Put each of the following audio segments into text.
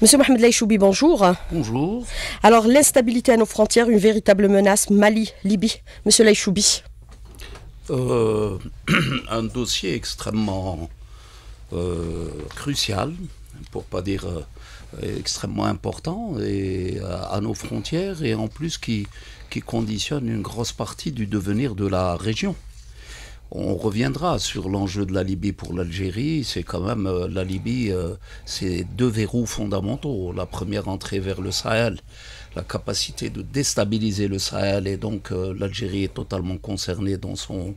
Monsieur Mohamed Laïchoubi, bonjour. Bonjour. Alors, l'instabilité à nos frontières, une véritable menace, Mali, Libye. Monsieur Laïchoubi. Euh, un dossier extrêmement euh, crucial, pour pas dire euh, extrêmement important, à nos frontières, et en plus qui conditionne une grosse partie du devenir de la région on reviendra sur l'enjeu de la Libye pour l'Algérie. C'est quand même euh, la Libye, euh, c'est deux verrous fondamentaux. La première entrée vers le Sahel, la capacité de déstabiliser le Sahel, et donc euh, l'Algérie est totalement concernée dans son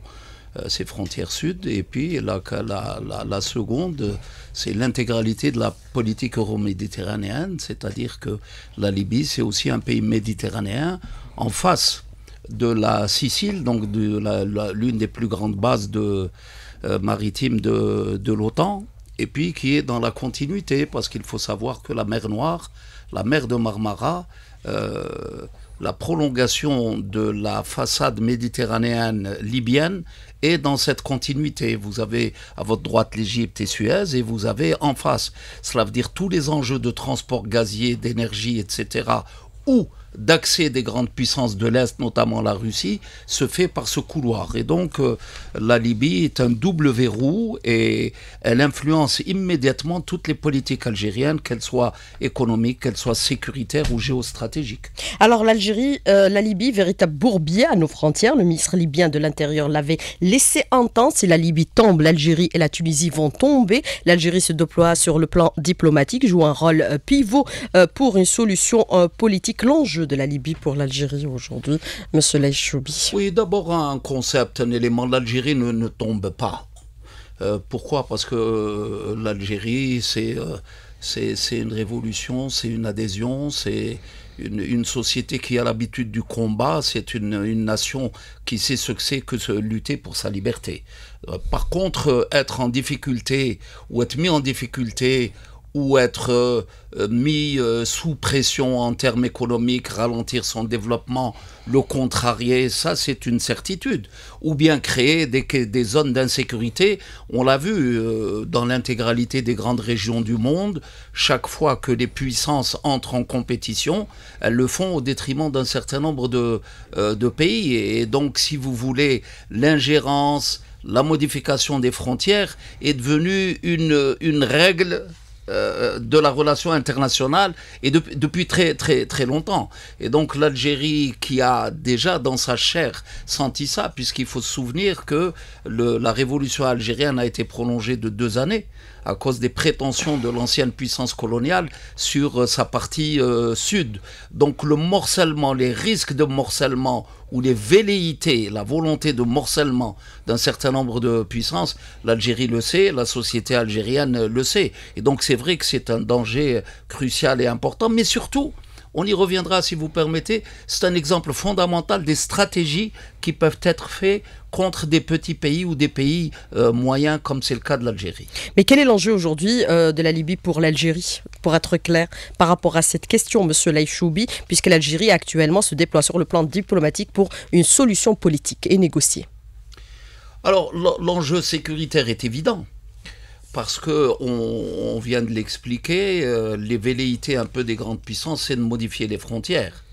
ses frontières sud. Et puis la, la, la seconde, c'est l'intégralité de la politique euro-méditerranéenne, c'est-à-dire que la Libye, c'est aussi un pays méditerranéen en face de la Sicile, donc de l'une des plus grandes bases de, euh, maritimes de, l'OTAN, et puis qui est dans la continuité, parce qu'il faut savoir que la mer Noire, la mer de Marmara, euh, la prolongation de la façade méditerranéenne libyenne est dans cette continuité. Vous avez à votre droite l'Égypte et Suez, et vous avez en face, cela veut dire tous les enjeux de transport gazier, d'énergie, etc., où d'accès des grandes puissances de l'Est, notamment la Russie, se fait par ce couloir. Et donc euh, la Libye est un double verrou et elle influence immédiatement toutes les politiques algériennes, qu'elles soient économiques, qu'elles soient sécuritaires ou géostratégiques. Alors l'Algérie, euh, la Libye, véritable bourbier à nos frontières, le ministre libyen de l'Intérieur l'avait laissé entendre, si la Libye tombe, l'Algérie et la Tunisie vont tomber. L'Algérie se déploie sur le plan diplomatique, joue un rôle euh, pivot pour une solution politique. longue de la Libye pour l'Algérie aujourd'hui, M. Lechoubi. Oui, d'abord un concept, un élément. L'Algérie ne, ne, tombe pas. Euh, pourquoi Parce que euh, l'Algérie, euh, c'est c'est une révolution, c'est une adhésion, c'est une, société qui a l'habitude du combat, c'est une, une, nation qui sait ce que c'est que se lutter pour sa liberté. Par contre, être en difficulté ou être mis en difficulté ou être euh, mis euh, sous pression en termes économiques, ralentir son développement, le contrarier, ça c'est une certitude. Ou bien créer des, des zones d'insécurité. On l'a vu euh, dans l'intégralité des grandes régions du monde, chaque fois que les puissances entrent en compétition, elles le font au détriment d'un certain nombre de, de pays. Et donc si vous voulez, l'ingérence, la modification des frontières est devenue une, une règle euh, de la relation internationale et depuis très très très longtemps. Et donc l'Algérie qui a déjà dans sa chair senti ça, puisqu'il faut se souvenir que la révolution algérienne a été prolongée de deux années à cause des prétentions de l'ancienne puissance coloniale sur euh, sa partie euh, sud. Donc le morcellement, les risques de morcellement ou les velléités, la volonté de morcellement d'un certain nombre de puissances, l'Algérie le sait, la société algérienne le sait. Et donc c'est vrai que c'est un danger crucial et important, mais surtout on y reviendra si vous permettez. C'est un exemple fondamental des stratégies qui peuvent être faites contre des petits pays ou des pays euh, moyens comme c'est le cas de l'Algérie. Mais quel est l'enjeu aujourd'hui euh, de la Libye pour l'Algérie Pour être clair par rapport à cette question, Monsieur Laïchoubi, puisque l'Algérie actuellement se déploie sur le plan diplomatique pour une solution politique et négociée. Alors l'enjeu sécuritaire est évident parce qu'on vient de l'expliquer, euh, les velléités un peu des grandes puissances, c'est de modifier les frontières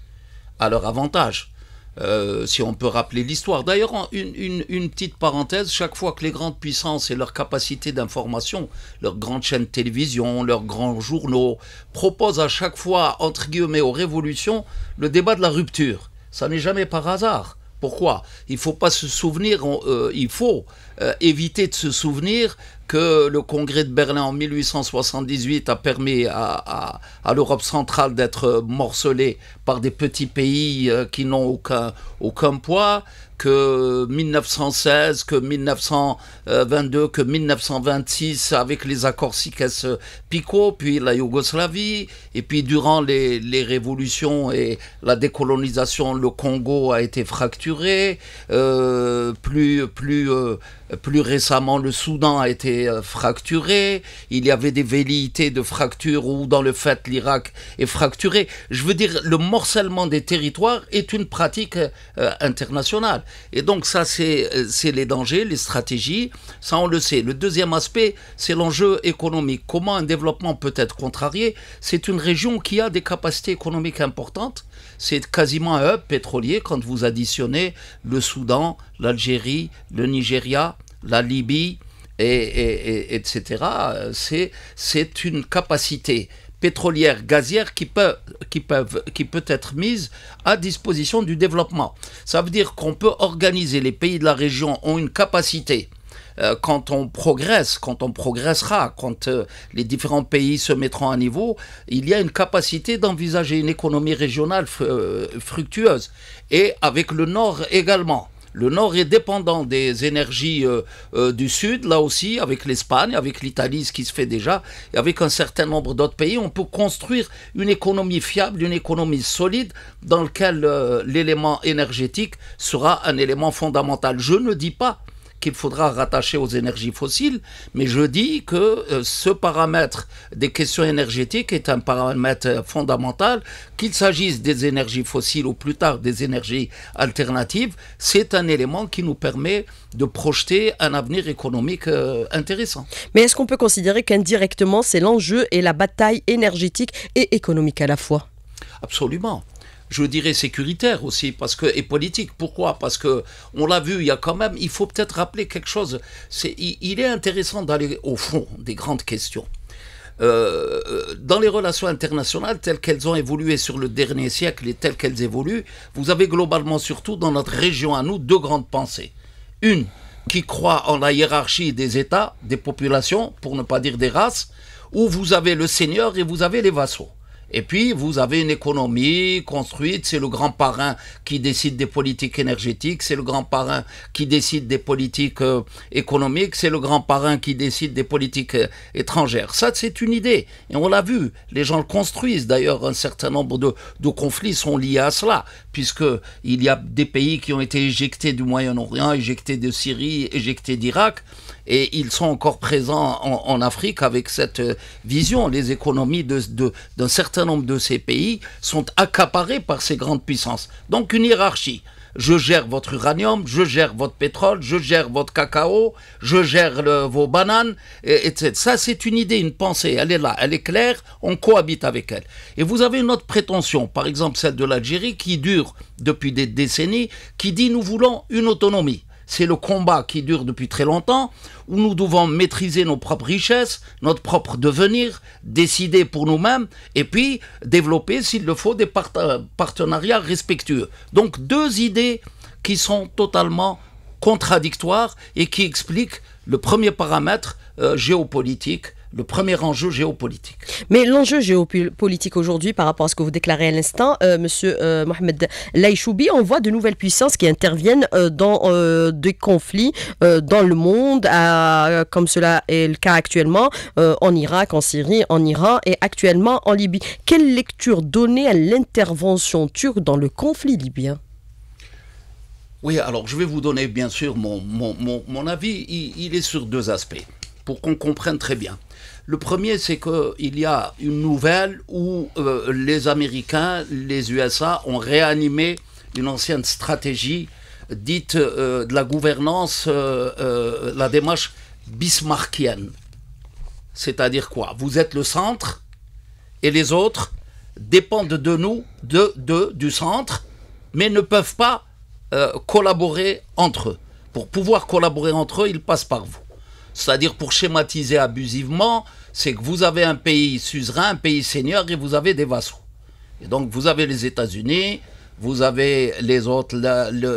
à leur avantage. Euh, si on peut rappeler l'histoire. D'ailleurs, une, petite parenthèse, chaque fois que les grandes puissances et leur capacité d'information, leurs grandes chaînes de télévision, leurs grands journaux, proposent à chaque fois, entre guillemets, aux révolutions, le débat de la rupture. Ça n'est jamais par hasard. Pourquoi Il ne faut pas se souvenir, euh, il faut euh, éviter de se souvenir que le congrès de Berlin en 1878 a permis à, à, l'Europe centrale d'être morcelée par des petits pays euh, qui n'ont aucun, aucun poids, que 1916, que 1922, que 1926 avec les accords Sikes-Picot, puis la Yougoslavie, et puis durant les, les, révolutions et la décolonisation, le Congo a été fracturé, euh, plus, plus plus récemment, le Soudan a été euh, fracturé. Il y avait des velléités de fracture ou dans le fait l'Irak est fracturé. Je veux dire, le morcellement des territoires est une pratique euh, euh, internationale. Et donc ça, c'est les dangers, les stratégies. Ça, on le sait. Le deuxième aspect, c'est l'enjeu économique. Comment un développement peut être contrarié C'est une région qui a des capacités économiques importantes c'est quasiment un hub pétrolier quand vous additionnez le Soudan, l'Algérie, le Nigeria, la Libye, et, etc. C'est, une capacité pétrolière, gazière qui peut, qui peut être mise à disposition du développement. Ça veut dire qu'on peut organiser, les pays de la région ont une capacité euh, quand on progresse, quand on progressera, quand euh, les différents pays se mettront à niveau, il y a une capacité d'envisager une économie régionale euh, fructueuse. Et avec le Nord également. Le Nord est dépendant des énergies du Sud, là aussi, avec l'Espagne, avec l'Italie, ce qui se fait déjà, et avec un certain nombre d'autres pays. On peut construire une économie fiable, une économie solide, dans laquelle l'élément énergétique sera un élément fondamental. Je ne dis pas qu'il faudra rattacher aux énergies fossiles, mais je dis que euh, ce paramètre des questions énergétiques est un paramètre euh, fondamental, qu'il s'agisse des énergies fossiles ou plus tard des énergies alternatives, c'est un élément qui nous permet de projeter un avenir économique euh, intéressant. Mais est-ce qu'on peut considérer qu'indirectement, c'est l'enjeu et la bataille énergétique et économique à la fois Absolument je dirais, sécuritaire aussi, parce que, et politique. Pourquoi Parce que on l'a vu, il y a quand même, il faut peut-être rappeler quelque chose. C'est, il, est intéressant d'aller au fond des grandes questions. Euh, dans les relations internationales telles qu'elles ont évolué sur le dernier siècle et telles qu'elles évoluent, vous avez globalement surtout dans notre région à nous deux grandes pensées. Une qui croit en la hiérarchie des États, des populations, pour ne pas dire des races, où vous avez le seigneur et vous avez les vassaux. Et puis, vous avez une économie construite, c'est le grand parrain qui décide des politiques énergétiques, c'est le grand parrain qui décide des politiques euh, économiques, c'est le grand parrain qui décide des politiques euh, étrangères. Ça, c'est une idée. Et on l'a vu, les gens le construisent. D'ailleurs, un certain nombre de, de, conflits sont liés à cela, puisqu'il y a des pays qui ont été éjectés du Moyen-Orient, éjectés de Syrie, éjectés d'Irak et ils sont encore présents en, Afrique avec cette euh, vision. Les économies d'un certain nombre de ces pays sont accaparées par ces grandes puissances. Donc une hiérarchie je gère votre uranium, je gère votre pétrole, je gère votre cacao, je gère vos bananes, etc. ça, c'est une idée, une pensée. Elle est là, elle est claire, on cohabite avec elle. Et vous avez une autre prétention, par exemple celle de l'Algérie, qui dure depuis des décennies, qui dit nous voulons une autonomie c'est le combat qui dure depuis très longtemps, où nous devons maîtriser nos propres richesses, notre propre devenir, décider pour nous-mêmes, et puis développer, s'il le faut, des partenariats respectueux. Donc deux idées qui sont totalement contradictoires et qui expliquent le premier paramètre euh, géopolitique le premier enjeu géopolitique. Mais l'enjeu géopolitique aujourd'hui, par rapport à ce que vous déclarez à l'instant, euh, Monsieur euh, Mohamed Laïchoubi, on voit de nouvelles puissances qui interviennent euh, dans des conflits dans le monde, comme cela est le cas actuellement en Irak, en Syrie, en Iran et actuellement en Libye. Quelle lecture donner à l'intervention turque dans le conflit libyen Oui, alors je vais vous donner bien sûr mon, mon, avis. il est sur deux aspects pour qu'on comprenne très bien. Le premier, c'est qu'il y a une nouvelle où euh, les Américains, les USA ont réanimé une ancienne stratégie dite euh, de la gouvernance, euh, la démarche bismarckienne. C'est-à-dire quoi Vous êtes le centre et les autres dépendent de nous, de, de du centre, mais ne peuvent pas collaborer entre eux. Pour pouvoir collaborer entre eux, ils passent par vous. C'est-à-dire, pour schématiser abusivement, c'est que vous avez un pays suzerain, un pays seigneur, et vous avez des vassaux. Et donc, vous avez les États-Unis, vous avez les autres,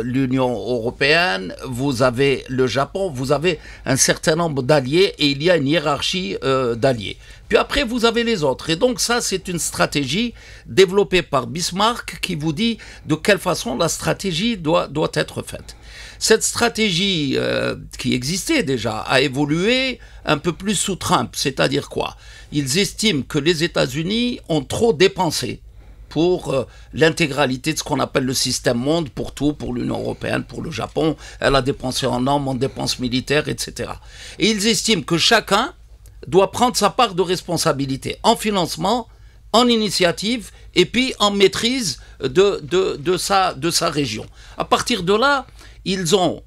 l'Union européenne, vous avez le Japon, vous avez un certain nombre d'alliés et il y a une hiérarchie euh, d'alliés. Puis après, vous avez les autres. Et donc ça, c'est une stratégie développée par Bismarck qui vous dit de quelle façon la stratégie doit, doit être faite. Cette stratégie euh, qui existait déjà a évolué un peu plus sous Trump, c'est-à-dire quoi Ils estiment que les États-Unis ont trop dépensé pour euh, l'intégralité de ce qu'on appelle le système monde, pour tout, pour l'Union européenne, pour le Japon. Elle a dépensé en normes, en dépenses militaires, etc. Et ils estiment que chacun doit prendre sa part de responsabilité en financement, en initiative et puis en maîtrise de, de, de, sa, de sa région. À partir de là, ils ont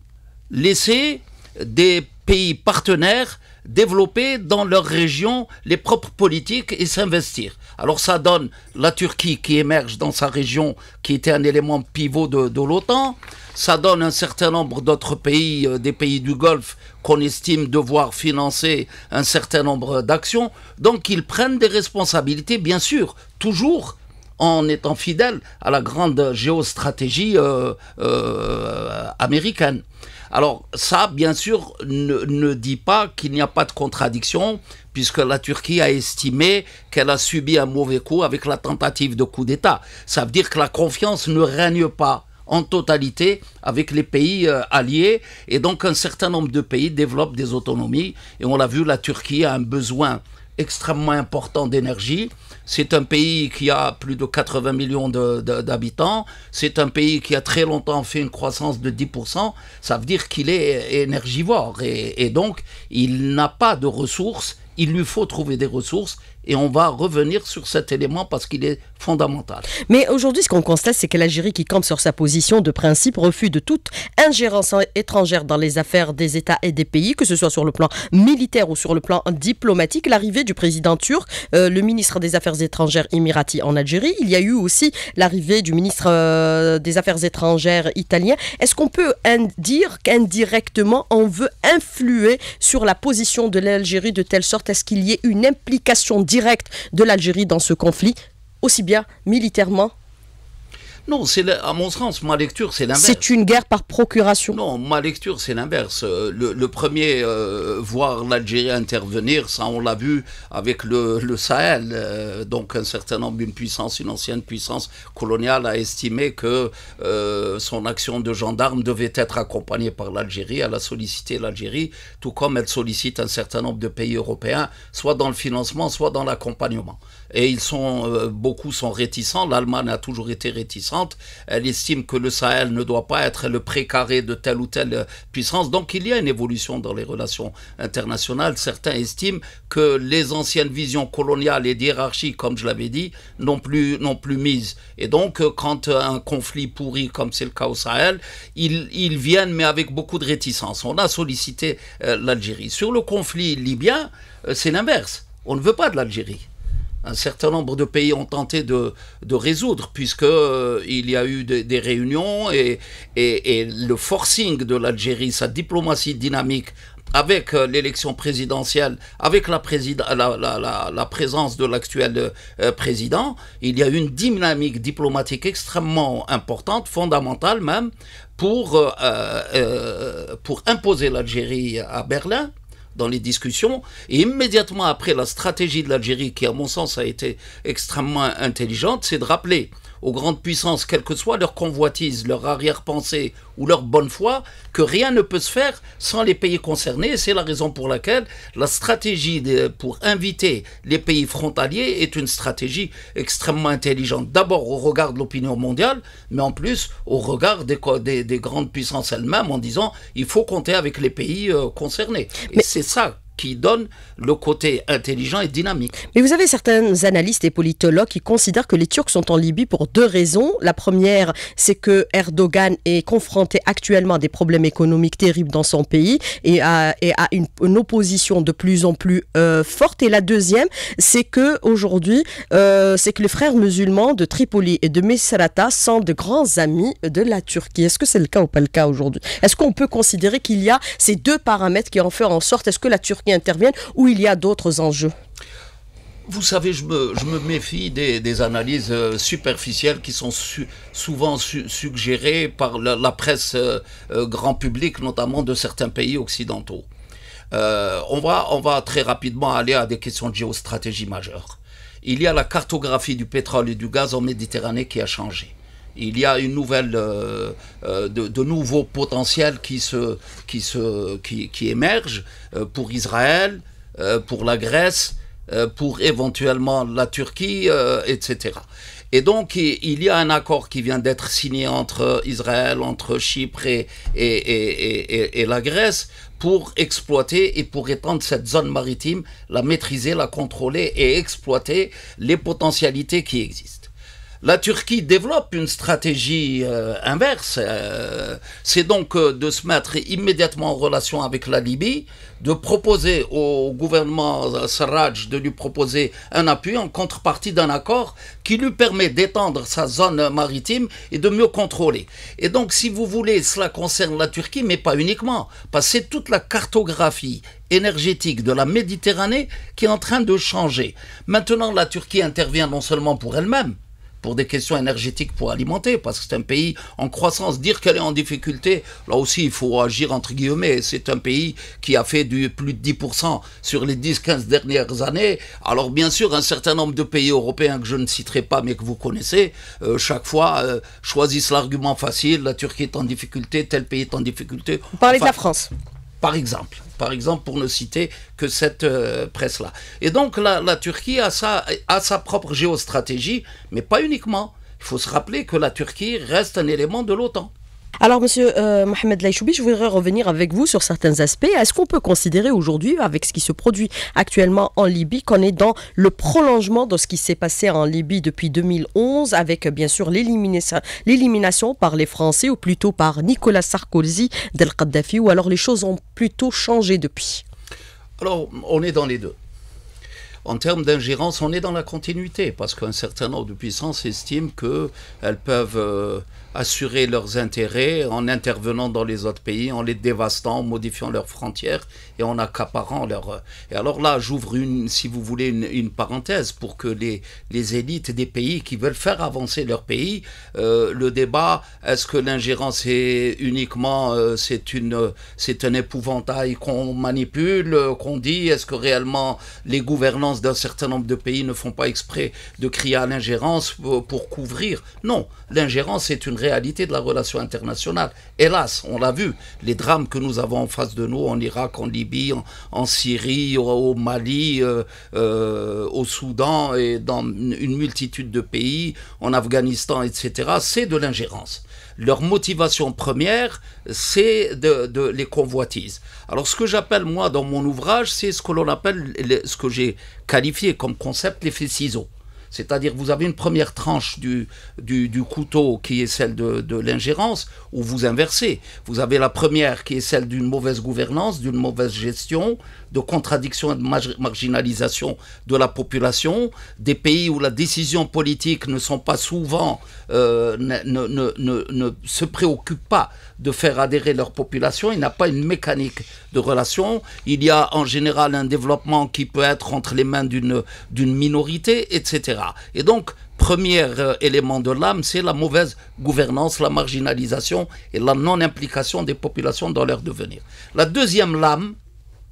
laissé des pays partenaires développer dans leur région les propres politiques et s'investir. Alors ça donne la Turquie qui émerge dans sa région, qui était un élément pivot de, l'OTAN. Ça donne un certain nombre d'autres pays, euh, des pays du Golfe, qu'on estime devoir financer un certain nombre d'actions. Donc ils prennent des responsabilités, bien sûr, toujours en étant fidèle à la grande géostratégie euh, euh, américaine. Alors ça, bien sûr, ne, ne dit pas qu'il n'y a pas de contradiction, puisque la Turquie a estimé qu'elle a subi un mauvais coup avec la tentative de coup d'État. Ça veut dire que la confiance ne règne pas en totalité avec les pays euh, alliés. Et donc un certain nombre de pays développent des autonomies. Et on l'a vu, la Turquie a un besoin extrêmement important d'énergie. C'est un pays qui a plus de 80 millions d'habitants. C'est un pays qui a très longtemps fait une croissance de 10%. Ça veut dire qu'il est énergivore. Et, donc, il n'a pas de ressources. Il lui faut trouver des ressources et on va revenir sur cet élément parce qu'il est fondamental. Mais aujourd'hui, ce qu'on constate, c'est que l'Algérie, qui campe sur sa position de principe, refuse de toute ingérence étrangère dans les affaires des États et des pays, que ce soit sur le plan militaire ou sur le plan diplomatique. L'arrivée du président turc, euh, le ministre des Affaires étrangères émirati en Algérie, il y a eu aussi l'arrivée du ministre euh, des Affaires étrangères italien. Est-ce qu'on peut dire qu'indirectement, on veut influer sur la position de l'Algérie de telle sorte est ce qu'il y ait une implication directe directe de l'Algérie dans ce conflit, aussi bien militairement non, c'est à mon sens, ma lecture, c'est l'inverse. C'est une guerre par procuration. Non, ma lecture, c'est l'inverse. Euh, le, premier, euh, voir l'Algérie intervenir, ça on l'a vu avec le, le Sahel. Euh, donc un certain nombre, d'une puissance, une ancienne puissance coloniale a estimé que son action de gendarme devait être accompagnée par l'Algérie. Elle a sollicité l'Algérie, tout comme elle sollicite un certain nombre de pays européens, soit dans le financement, soit dans l'accompagnement et ils sont, euh, beaucoup sont réticents. L'Allemagne a toujours été réticente. Elle estime que le Sahel ne doit pas être le précaré de telle ou telle euh, puissance. Donc il y a une évolution dans les relations internationales. Certains estiment que les anciennes visions coloniales et d'hierarchie, comme je l'avais dit, n'ont plus, non plus mise. Et donc euh, quand un conflit pourrit comme c'est le cas au Sahel, ils, ils viennent, mais avec beaucoup de réticence. On a sollicité l'Algérie. Sur le conflit libyen, c'est l'inverse. On ne veut pas de l'Algérie un certain nombre de pays ont tenté de, résoudre, puisqu'il euh, y a eu des, réunions et, et, le forcing de l'Algérie, sa diplomatie dynamique avec euh, l'élection présidentielle, avec la, la, la, présence de l'actuel euh, président, il y a une dynamique diplomatique extrêmement importante, fondamentale même, pour, pour imposer l'Algérie à Berlin dans les discussions. Et immédiatement après, la stratégie de l'Algérie, qui à mon sens a été extrêmement intelligente, c'est de rappeler aux grandes puissances, quelle que soit leur convoitise, leur arrière-pensée ou leur bonne foi, que rien ne peut se faire sans les pays concernés. C'est la raison pour laquelle la stratégie pour inviter les pays frontaliers est une stratégie extrêmement intelligente. D'abord au regard de l'opinion mondiale, mais en plus au regard des, grandes puissances elles-mêmes en disant il faut compter avec les pays euh, concernés. Et c'est ça qui donne le côté intelligent et dynamique. Mais vous avez certains analystes et politologues qui considèrent que les Turcs sont en Libye pour deux raisons. La première, c'est que Erdogan est confronté actuellement à des problèmes économiques terribles dans son pays et à, une, opposition de plus en plus euh, forte. Et la deuxième, c'est que aujourd'hui, euh, c'est que les frères musulmans de Tripoli et de Misrata sont de grands amis de la Turquie. Est-ce que c'est le cas ou pas le cas aujourd'hui Est-ce qu'on peut considérer qu'il y a ces deux paramètres qui en font en sorte est-ce que la Turquie interviennent ou il y a d'autres enjeux vous savez, je me, méfie des, analyses euh, superficielles qui sont souvent suggérées par la, presse euh, euh, grand public, notamment de certains pays occidentaux. on, va, on va très rapidement aller à des questions de géostratégie majeure. Il y a la cartographie du pétrole et du gaz en Méditerranée qui a changé il y a une nouvelle, euh, euh, de, nouveaux potentiels qui, se, qui, qui, émergent euh, pour Israël, pour la Grèce, pour éventuellement la Turquie, etc. Et donc, il y a un accord qui vient d'être signé entre Israël, entre Chypre et, la Grèce pour exploiter et pour étendre cette zone maritime, la maîtriser, la contrôler et exploiter les potentialités qui existent la Turquie développe une stratégie euh, inverse. Euh, c'est donc euh, de se mettre immédiatement en relation avec la Libye, de proposer au gouvernement Sarraj de lui proposer un appui en contrepartie d'un accord qui lui permet d'étendre sa zone maritime et de mieux contrôler. Et donc, si vous voulez, cela concerne la Turquie, mais pas uniquement, parce que c'est toute la cartographie énergétique de la Méditerranée qui est en train de changer. Maintenant, la Turquie intervient non seulement pour elle-même, pour des questions énergétiques pour alimenter, parce que c'est un pays en croissance. Dire qu'elle est en difficulté, là aussi, il faut agir entre guillemets. C'est un pays qui a fait du plus de 10% sur les 10-15 dernières années. Alors, bien sûr, un certain nombre de pays européens que je ne citerai pas, mais que vous connaissez, euh, chaque fois, euh, choisissent l'argument facile, la Turquie est en difficulté, tel pays est en difficulté. parlez de la France. Par exemple par exemple, pour ne citer que cette euh, presse-là. Et donc la, Turquie a sa propre géostratégie, mais pas uniquement. Il faut se rappeler que la Turquie reste un élément de l'OTAN. Alors, monsieur euh, Mohamed Laïchoubi, je voudrais revenir avec vous sur certains aspects. Est-ce qu'on peut considérer aujourd'hui, avec ce qui se produit actuellement en Libye, qu'on est dans le prolongement de ce qui s'est passé en Libye depuis 2011, avec euh, bien sûr l'élimination par les Français, ou plutôt par Nicolas Sarkozy d'El Kadhafi, ou alors les choses ont plutôt changé depuis Alors, on est dans les deux. En termes d'ingérence, on est dans la continuité, parce qu'un certain nombre de puissances estiment qu'elles peuvent. Euh, assurer leurs intérêts en intervenant dans les autres pays, en les dévastant, en modifiant leurs frontières et en accaparant leurs... Euh, et alors là, j'ouvre une, si vous voulez, une, parenthèse pour que les, les élites des pays qui veulent faire avancer leur pays, euh, le débat, est-ce que l'ingérence est uniquement, euh, c'est une, c'est un épouvantail qu'on manipule, qu'on dit, est-ce que réellement les gouvernances d'un certain nombre de pays ne font pas exprès de crier à l'ingérence pour, pour couvrir Non, l'ingérence est une réalité de la relation internationale. Hélas, on l'a vu, les drames que nous avons en face de nous, en Irak, en Libye, en, Syrie, au, Mali, euh, euh, au Soudan et dans une multitude de pays, en Afghanistan, etc., c'est de l'ingérence. Leur motivation première, c'est de, les convoitises. Alors ce que j'appelle moi dans mon ouvrage, c'est ce que l'on appelle, ce que j'ai qualifié comme concept, l'effet ciseaux. C'est-à-dire vous avez une première tranche du, du, couteau qui est celle de, de l'ingérence, où vous inversez. Vous avez la première qui est celle d'une mauvaise gouvernance, d'une mauvaise gestion, de contradiction et de marginalisation de la population, des pays où la décision politique ne sont pas souvent, euh, ne, se préoccupe pas de faire adhérer leur population, il n'y a pas une mécanique de relation, il y a en général un développement qui peut être entre les mains d'une minorité, etc. Et donc, premier euh, élément de l'âme, c'est la mauvaise gouvernance, la marginalisation et la non-implication des populations dans leur devenir. La deuxième lame,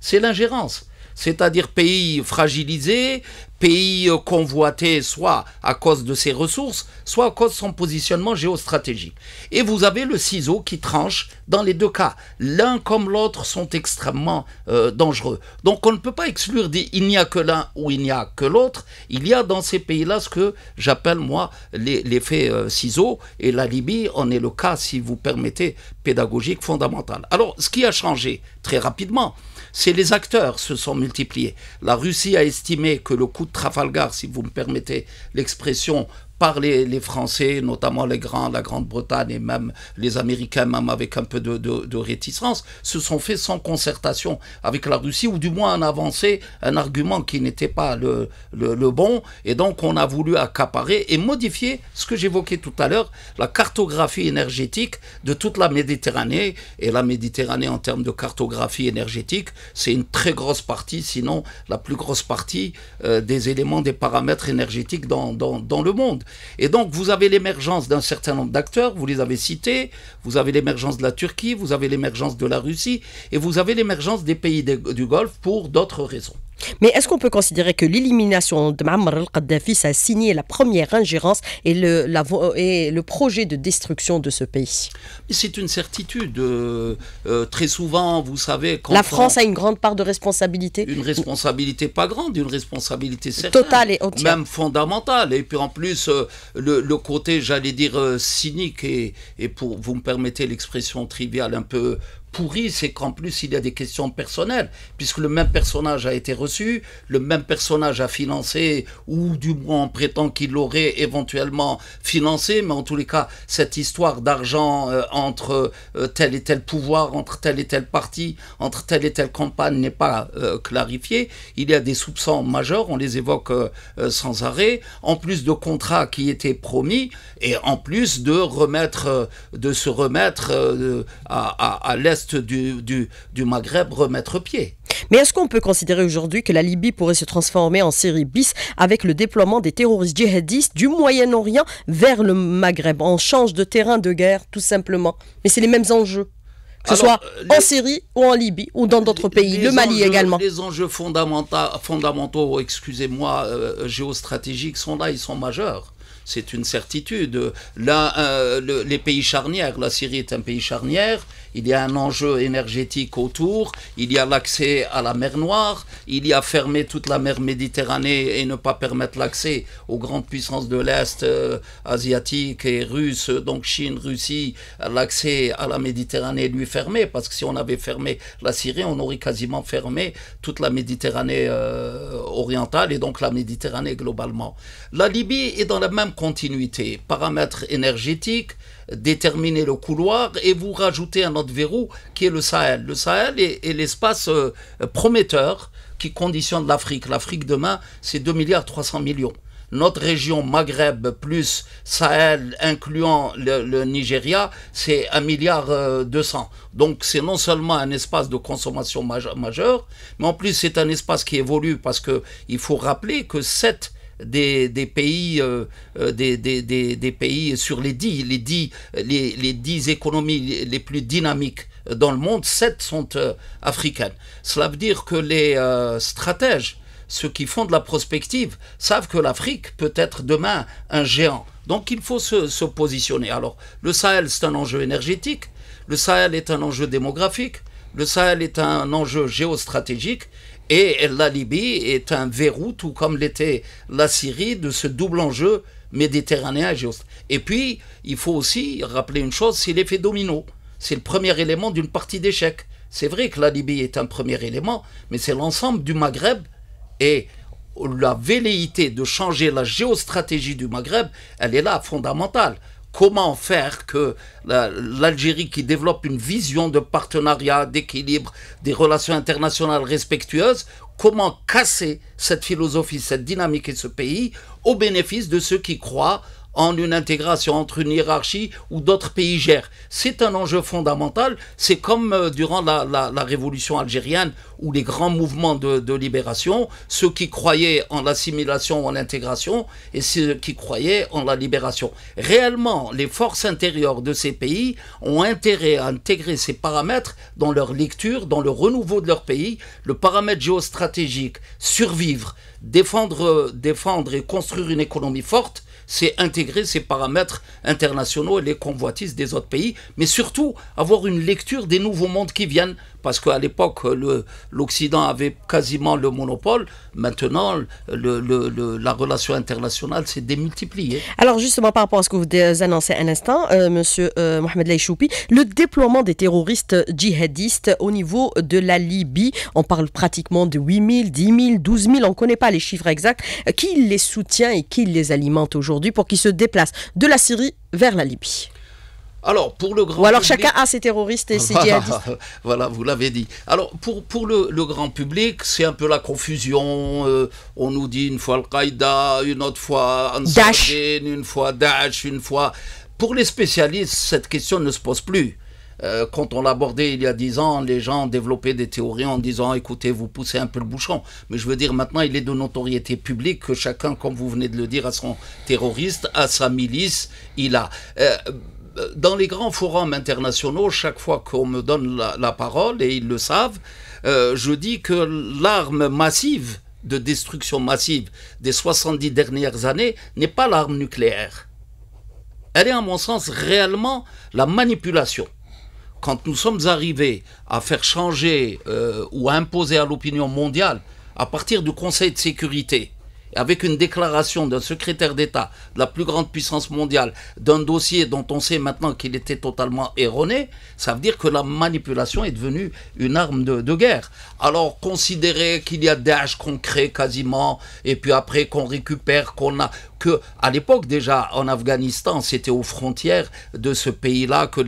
c'est l'ingérence. C'est-à-dire pays fragilisé, pays euh, convoité soit à cause de ses ressources, soit à cause de son positionnement géostratégique. Et vous avez le ciseau qui tranche dans les deux cas. L'un comme l'autre sont extrêmement euh, dangereux. Donc on ne peut pas exclure des « il n'y a que l'un ou il n'y a que l'autre. Il y a dans ces pays-là ce que j'appelle moi l'effet euh, ciseau. Et la Libye en est le cas, si vous permettez, pédagogique fondamental. Alors ce qui a changé très rapidement, c'est les acteurs se sont multipliés. La Russie a estimé que le coup de Trafalgar, si vous me permettez l'expression, par les, les, Français, notamment les grands, la Grande-Bretagne et même les Américains, même avec un peu de, de, de, réticence, se sont faits sans concertation avec la Russie, ou du moins en avancé un argument qui n'était pas le, le, le, bon, et donc on a voulu accaparer et modifier ce que j'évoquais tout à l'heure, la cartographie énergétique de toute la Méditerranée, et la Méditerranée en termes de cartographie énergétique, c'est une très grosse partie, sinon la plus grosse partie euh, des éléments, des paramètres énergétiques dans, dans, dans le monde. Et donc, vous avez l'émergence d'un certain nombre d'acteurs, vous les avez cités, vous avez l'émergence de la Turquie, vous avez l'émergence de la Russie, et vous avez l'émergence des pays du Golfe pour d'autres raisons. Mais est-ce qu'on peut considérer que l'élimination de Mamar al ça a signé la première ingérence et le, le projet de destruction de ce pays C'est une certitude. Euh, euh, très souvent, vous savez... Quand la France a une grande part de responsabilité Une responsabilité pas grande, une responsabilité certaine. Totale et Même fondamentale. Et puis en plus, euh, le, côté, j'allais dire, cynique et, et pour, vous me permettez l'expression triviale un peu pourri, c'est qu'en plus il y a des questions personnelles, puisque le même personnage a été reçu, le même personnage a financé, ou du moins on prétend qu'il l'aurait éventuellement financé, mais en tous les cas, cette histoire d'argent euh, entre euh, tel et tel pouvoir, entre tel et tel parti, entre telle et telle campagne n'est pas euh, clarifiée. Il y a des soupçons majeurs, on les évoque sans arrêt, en plus de contrats qui étaient promis, et en plus de remettre, de se remettre à, à l'est du, Maghreb remettre pied. Mais est-ce qu'on peut considérer aujourd'hui que la Libye pourrait se transformer en Syrie bis avec le déploiement des terroristes djihadistes du Moyen-Orient vers le Maghreb en change de terrain de guerre tout simplement. Mais c'est les mêmes enjeux. Que ce soit euh, en Syrie ou en Libye ou dans d'autres pays, le Mali également. Les enjeux fondamentaux, excusez-moi, euh, géostratégiques sont là, ils sont majeurs. C'est une certitude. Là, euh, les pays charnières, la Syrie est un pays charnière, il y a un enjeu énergétique autour, il y a l'accès à la mer Noire, il y a fermer toute la mer Méditerranée et ne pas permettre l'accès aux grandes puissances de l'Est euh, asiatique et russe, donc Chine, Russie, l'accès à la Méditerranée lui fermé, parce que si on avait fermé la Syrie, on aurait quasiment fermé toute la Méditerranée euh, orientale et donc la Méditerranée globalement. La Libye est dans la même continuité, paramètres énergétiques, déterminer le couloir et vous rajoutez un autre verrou qui est le Sahel. Le Sahel est, l'espace euh, prometteur qui conditionne l'Afrique. L'Afrique demain, c'est 2 milliards 300 millions. Notre région Maghreb plus Sahel incluant le, Nigeria, c'est 1 milliard 200. Euh, Donc c'est non seulement un espace de consommation majeure, mais en plus c'est un espace qui évolue parce que il faut rappeler que cette des, pays, euh, euh, des, pays sur les dix, les dix, économies les plus dynamiques dans le monde, sept sont euh, africaines. Cela veut dire que les stratèges, ceux qui font de la prospective, savent que l'Afrique peut être demain un géant. Donc il faut se positionner. Alors le Sahel, c'est un enjeu énergétique, le Sahel est un enjeu démographique, le Sahel est un enjeu géostratégique, et la Libye est un verrou, tout comme l'était la Syrie, de ce double enjeu méditerranéen et Et puis, il faut aussi rappeler une chose, c'est l'effet domino. C'est le premier élément d'une partie d'échec. C'est vrai que la Libye est un premier élément, mais c'est l'ensemble du Maghreb et la velléité de changer la géostratégie du Maghreb, elle est là, fondamentale comment faire que l'Algérie qui développe une vision de partenariat, d'équilibre, des relations internationales respectueuses, comment casser cette philosophie, cette dynamique et ce pays au bénéfice de ceux qui croient en une intégration entre une hiérarchie où d'autres pays gèrent. C'est un enjeu fondamental. C'est comme euh, durant la, révolution algérienne ou les grands mouvements de, de libération, ceux qui croyaient en l'assimilation en l'intégration et ceux qui croyaient en la libération. Réellement, les forces intérieures de ces pays ont intérêt à intégrer ces paramètres dans leur lecture, dans le renouveau de leur pays, le paramètre géostratégique, survivre, défendre, euh, défendre et construire une économie forte c'est intégrer ces paramètres internationaux et les convoitises des autres pays, mais surtout avoir une lecture des nouveaux mondes qui viennent parce qu'à l'époque, l'Occident avait quasiment le monopole. Maintenant, la relation internationale s'est démultipliée. Alors justement, par rapport à ce que vous annoncez un instant, M. Euh, monsieur euh, Mohamed Laïchoupi, le déploiement des terroristes djihadistes au niveau de la Libye, on parle pratiquement de 8 000, 10 000, 12 000, on ne connaît pas les chiffres exacts, qui les soutient et qui les alimente aujourd'hui pour qu'ils se déplacent de la Syrie vers la Libye alors, pour le grand alors public... chacun a ses terroristes et ses voilà, vous l'avez dit. Alors, pour, pour le, grand public, c'est un peu la confusion. Euh, on nous dit une fois Al-Qaïda, une autre fois Ansar une fois Daesh, une fois... Pour les spécialistes, cette question ne se pose plus. Euh, quand on l'abordait il y a dix ans, les gens développaient des théories en disant écoutez, vous poussez un peu le bouchon. Mais je veux dire, maintenant, il est de notoriété publique que chacun, comme vous venez de le dire, a son terroriste, a sa milice, il a. Euh, dans les grands forums internationaux, chaque fois qu'on me donne la, parole, et ils le savent, euh, je dis que l'arme massive de destruction massive des 70 dernières années n'est pas l'arme nucléaire. Elle est, à mon sens, réellement la manipulation. Quand nous sommes arrivés à faire changer euh, ou à imposer à l'opinion mondiale, à partir du Conseil de sécurité, avec une déclaration d'un secrétaire d'État de la plus grande puissance mondiale d'un dossier dont on sait maintenant qu'il était totalement erroné, ça veut dire que la manipulation est devenue une arme de, guerre. Alors considérer qu'il y a des qu'on crée quasiment, et puis après qu'on récupère, qu'on a, à l'époque déjà en Afghanistan, c'était aux frontières de ce pays-là que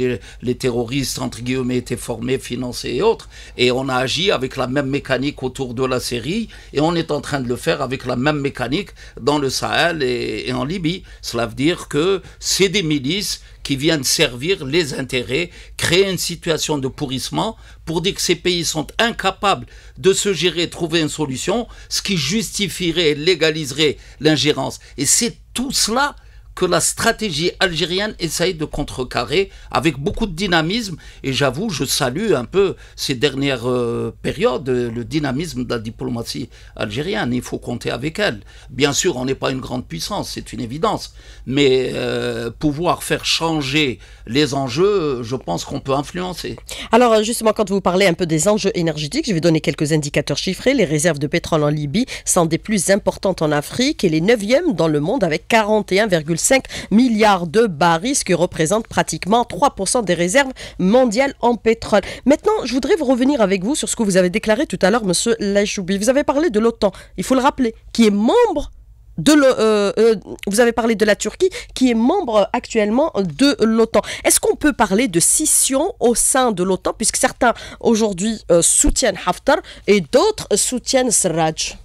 les, terroristes entre guillemets étaient formés, financés et autres. Et on a agi avec la même mécanique autour de la Syrie et on est en train de le faire avec la même mécanique dans le Sahel et en Libye. Cela veut dire que c'est des milices qui viennent servir les intérêts, créer une situation de pourrissement pour dire que ces pays sont incapables de se gérer, trouver une solution, ce qui justifierait, et légaliserait l'ingérence. Et c'est tout cela que la stratégie algérienne essaye de contrecarrer avec beaucoup de dynamisme. Et j'avoue, je salue un peu ces dernières euh, périodes, le dynamisme de la diplomatie algérienne. Il faut compter avec elle. Bien sûr, on n'est pas une grande puissance, c'est une évidence. Mais euh, pouvoir faire changer les enjeux, je pense qu'on peut influencer. Alors euh, justement, quand vous parlez un peu des enjeux énergétiques, je vais donner quelques indicateurs chiffrés. Les réserves de pétrole en Libye sont des plus importantes en Afrique et les neuvièmes dans le monde avec 41,5 5 milliards de barils, ce qui représente pratiquement 3% des réserves mondiales en pétrole. Maintenant, je voudrais vous revenir avec vous sur ce que vous avez déclaré tout à l'heure, Monsieur Lajoubi. Vous avez parlé de l'OTAN, il faut le rappeler, qui est membre de euh, euh, vous avez parlé de la Turquie qui est membre actuellement de l'OTAN. Est-ce qu'on peut parler de scission au sein de l'OTAN puisque certains aujourd'hui euh, soutiennent Haftar et d'autres soutiennent Serraj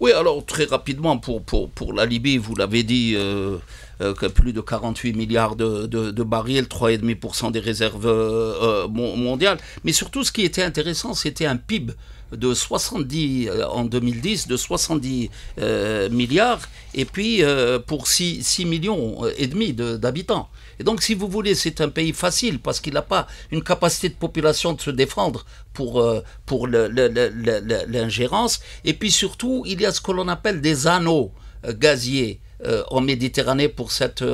oui, alors très rapidement, pour, pour, pour la Libye, vous l'avez dit, euh, euh, plus de 48 milliards de, de, de barils, 3,5% des réserves euh, mondiales. Mais surtout, ce qui était intéressant, c'était un PIB de 70 en 2010 de 70 milliards et puis pour 6, 6 millions et demi d'habitants. Et donc, si vous voulez, c'est un pays facile parce qu'il n'a pas une capacité de population de se défendre pour, euh, pour l'ingérence. Et puis surtout, il y a ce que l'on appelle des anneaux euh, gaziers. Euh, en Méditerranée pour cette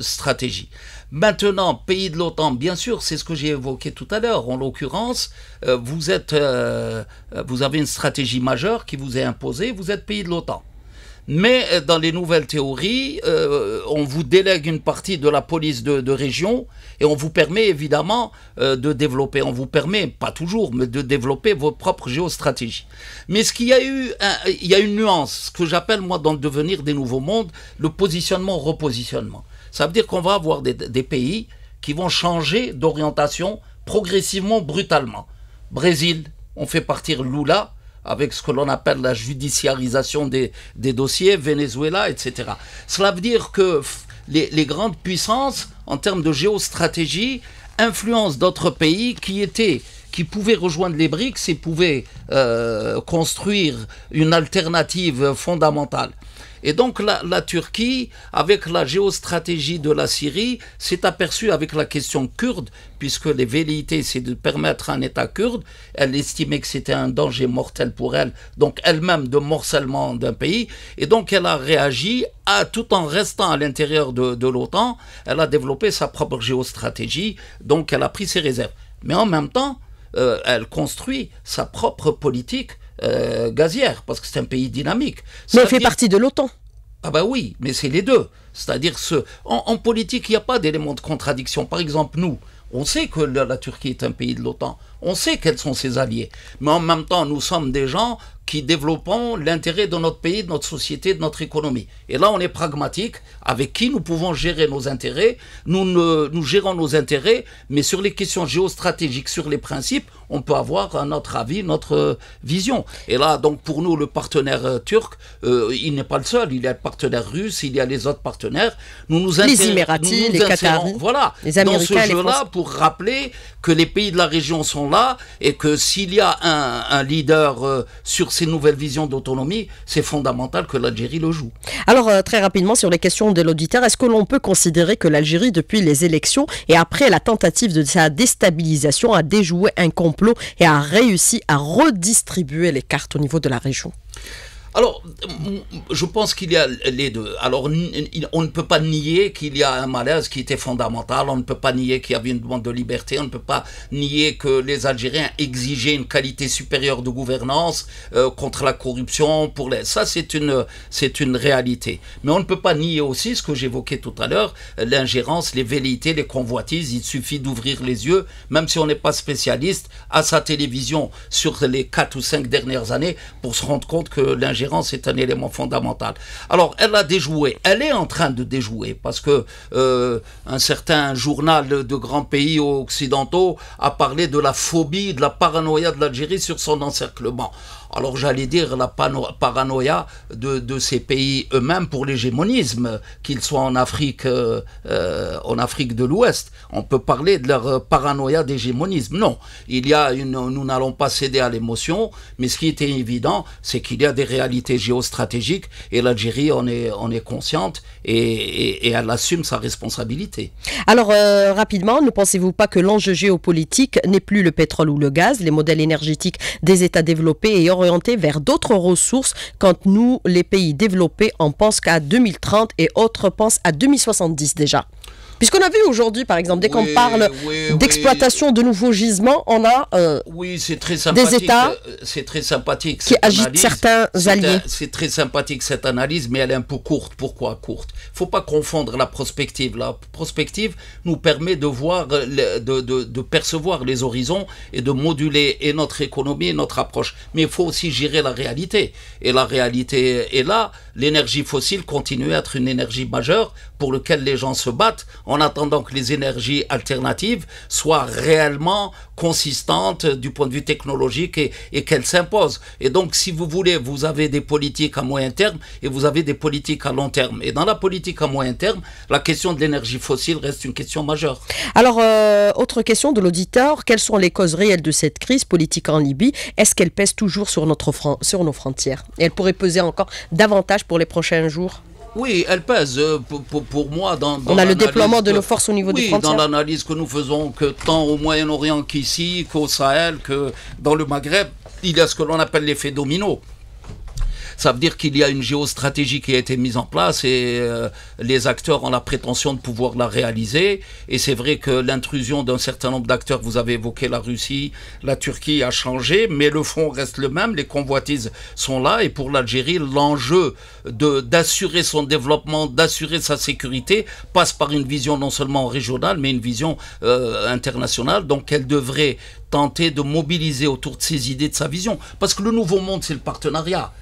stratégie. Maintenant, pays de l'OTAN, bien sûr, c'est ce que j'ai évoqué tout à l'heure. En l'occurrence, vous êtes, vous avez une stratégie majeure qui vous est imposée. Vous êtes pays de l'OTAN. Mais euh, dans les nouvelles théories, euh, on vous délègue une partie de la police de, région et on vous permet évidemment euh, de développer, on vous permet, pas toujours, mais de développer vos propres géostratégies. Mais ce qu'il y a eu, il y a une nuance, ce que j'appelle moi dans le devenir des nouveaux mondes, le positionnement-repositionnement. Ça veut dire qu'on va avoir des, des pays qui vont changer d'orientation progressivement, brutalement. Brésil, on fait partir Lula, avec ce que l'on appelle la judiciarisation des, dossiers, Venezuela, etc. Cela veut dire que les, grandes puissances, en termes de géostratégie, influencent d'autres pays qui étaient qui pouvaient rejoindre les BRICS et pouvaient euh, construire une alternative fondamentale. Et donc la, Turquie, avec la géostratégie de la Syrie, s'est aperçue avec la question kurde, puisque les velléités, c'est de permettre un État kurde, elle estimait que c'était un danger mortel pour elle, donc elle-même de morcellement d'un pays, et donc elle a réagi tout en restant à l'intérieur de, l'OTAN, elle a développé sa propre géostratégie, donc elle a pris ses réserves. Mais en même temps, euh, elle construit sa propre politique euh, gazière, parce que c'est un pays dynamique. Mais on fait partie de l'OTAN. Ah ben oui, mais c'est les deux. C'est-à-dire, en, politique, il n'y a pas d'élément de contradiction. Par exemple, nous, on sait que la Turquie est un pays de l'OTAN. On sait quels sont ses alliés. Mais en même temps, nous sommes des gens qui développons l'intérêt de notre pays, de notre société, de notre économie. Et là, on est pragmatique, avec qui nous pouvons gérer nos intérêts. Nous, nous gérons nos intérêts, mais sur les questions géostratégiques, sur les principes, on peut avoir notre avis, notre euh, vision. Et là, donc, pour nous, le partenaire euh, turc, euh, il n'est pas le seul. Il y a le partenaire russe, il y a les autres partenaires. Nous nous les Émiratis, les Qataris, voilà, les Américains, dans ce jeu-là, pour rappeler que les pays de la région sont et que s'il y a un, leader euh, sur ces nouvelles visions d'autonomie, c'est fondamental que l'Algérie le joue. Alors, euh, très rapidement, sur les questions de l'auditeur, est-ce que l'on peut considérer que l'Algérie, depuis les élections et après la tentative de sa déstabilisation, a déjoué un complot et a réussi à redistribuer les cartes au niveau de la région alors, mm, je pense qu'il y a les deux. Alors, on ne peut pas nier qu'il y a un malaise qui était fondamental, on ne peut pas nier qu'il y avait une demande de liberté, on ne peut pas nier que les Algériens exigeaient une qualité supérieure de gouvernance euh, contre la corruption. Pour les... Ça, c'est une, c'est une réalité. Mais on ne peut pas nier aussi ce que j'évoquais tout à l'heure, l'ingérence, les velléités, les convoitises. Il suffit d'ouvrir les yeux, même si on n'est pas spécialiste, à sa télévision sur les 4 ou 5 dernières années pour se rendre compte que l'ingérence c'est un élément fondamental. Alors, elle a déjoué, elle est en train de déjouer, parce que euh, un certain journal de grands pays occidentaux a parlé de la phobie, de la paranoïa de l'Algérie sur son encerclement alors j'allais dire la paranoïa de, de ces pays eux-mêmes pour l'hégémonisme, qu'ils soient en Afrique, euh, euh, en Afrique de l'Ouest. On peut parler de leur euh, paranoïa d'hégémonisme. Non, il y a une, nous n'allons pas céder à l'émotion, mais ce qui était évident, c'est qu'il y a des réalités géostratégiques et l'Algérie on est, en est consciente et, elle assume sa responsabilité. Alors, euh, rapidement, ne pensez-vous pas que l'enjeu géopolitique n'est plus le pétrole ou le gaz, les modèles énergétiques des États développés et orientés vers d'autres ressources quand nous, les pays développés, on pense qu'à 2030 et autres pensent à 2070 déjà Puisqu'on a vu aujourd'hui, par exemple, dès qu'on parle d'exploitation de nouveaux gisements, on a euh, très des États euh, très sympathique, qui agitent certains alliés. C'est très sympathique cette analyse, mais elle est un peu courte. Pourquoi courte Il ne faut pas confondre la prospective. La prospective nous permet de voir, de, percevoir les horizons et de moduler et notre économie et notre approche. Mais il faut aussi gérer la réalité. Et la réalité est là l'énergie fossile continue à être une énergie majeure pour laquelle les gens se battent en attendant que les énergies alternatives soient réellement consistante du point de vue technologique et, qu'elle s'impose. Et donc, si vous voulez, vous avez des politiques à moyen terme et vous avez des politiques à long terme. Et dans la politique à moyen terme, la question de l'énergie fossile reste une question majeure. Alors, euh, autre question de l'auditeur, quelles sont les causes réelles de cette crise politique en Libye Est-ce qu'elle pèse toujours sur, notre sur nos frontières et Elle pourrait peser encore davantage pour les prochains jours oui, elle pèse euh, pour, moi dans, le déploiement de nos forces au niveau dans l'analyse que nous faisons, que tant au Moyen-Orient qu'ici, qu'au Sahel, que dans le Maghreb, il y a ce que l'on appelle l'effet domino. Ça veut dire qu'il y a une géostratégie qui a été mise en place et euh, les acteurs ont la prétention de pouvoir la réaliser. Et c'est vrai que l'intrusion d'un certain nombre d'acteurs, vous avez évoqué la Russie, la Turquie a changé, mais le fond reste le même, les convoitises sont là. Et pour l'Algérie, l'enjeu d'assurer son développement, d'assurer sa sécurité, passe par une vision non seulement régionale, mais une vision euh, internationale. Donc elle devrait tenter de mobiliser autour de ses idées, de sa vision. Parce que le nouveau monde, c'est le partenariat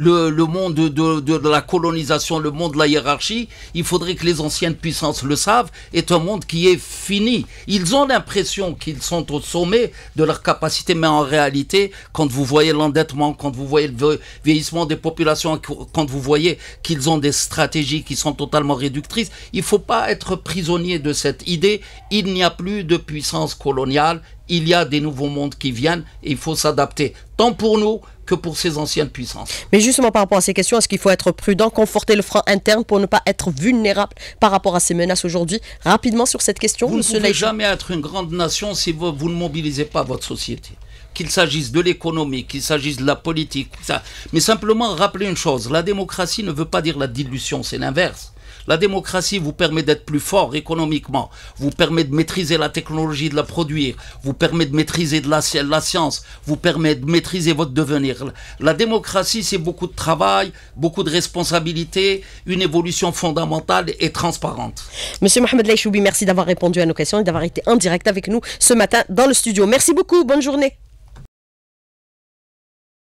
le, monde de, de, la colonisation, le monde de la hiérarchie, il faudrait que les anciennes puissances le savent, est un monde qui est fini. Ils ont l'impression qu'ils sont au sommet de leur capacité, mais en réalité, quand vous voyez l'endettement, quand vous voyez le vieillissement des populations, quand vous voyez qu'ils ont des stratégies qui sont totalement réductrices, il ne faut pas être prisonnier de cette idée, il n'y a plus de puissance coloniale, il y a des nouveaux mondes qui viennent et il faut s'adapter, tant pour nous que pour ces anciennes puissances. Mais justement par rapport à ces questions, est-ce qu'il faut être prudent, conforter le front interne pour ne pas être vulnérable par rapport à ces menaces aujourd'hui Rapidement sur cette question, vous ne pouvez jamais être une grande nation si vous, ne mobilisez pas votre société qu'il s'agisse de l'économie, qu'il s'agisse de la politique, ça. mais simplement rappeler une chose, la démocratie ne veut pas dire la dilution, c'est l'inverse. La démocratie vous permet d'être plus fort économiquement, vous permet de maîtriser la technologie, de la produire, vous permet de maîtriser de la, science, vous permet de maîtriser votre devenir. La démocratie, c'est beaucoup de travail, beaucoup de responsabilités une évolution fondamentale et transparente. Monsieur Mohamed Laïchoubi, merci d'avoir répondu à nos questions et d'avoir été en direct avec nous ce matin dans le studio. Merci beaucoup, bonne journée.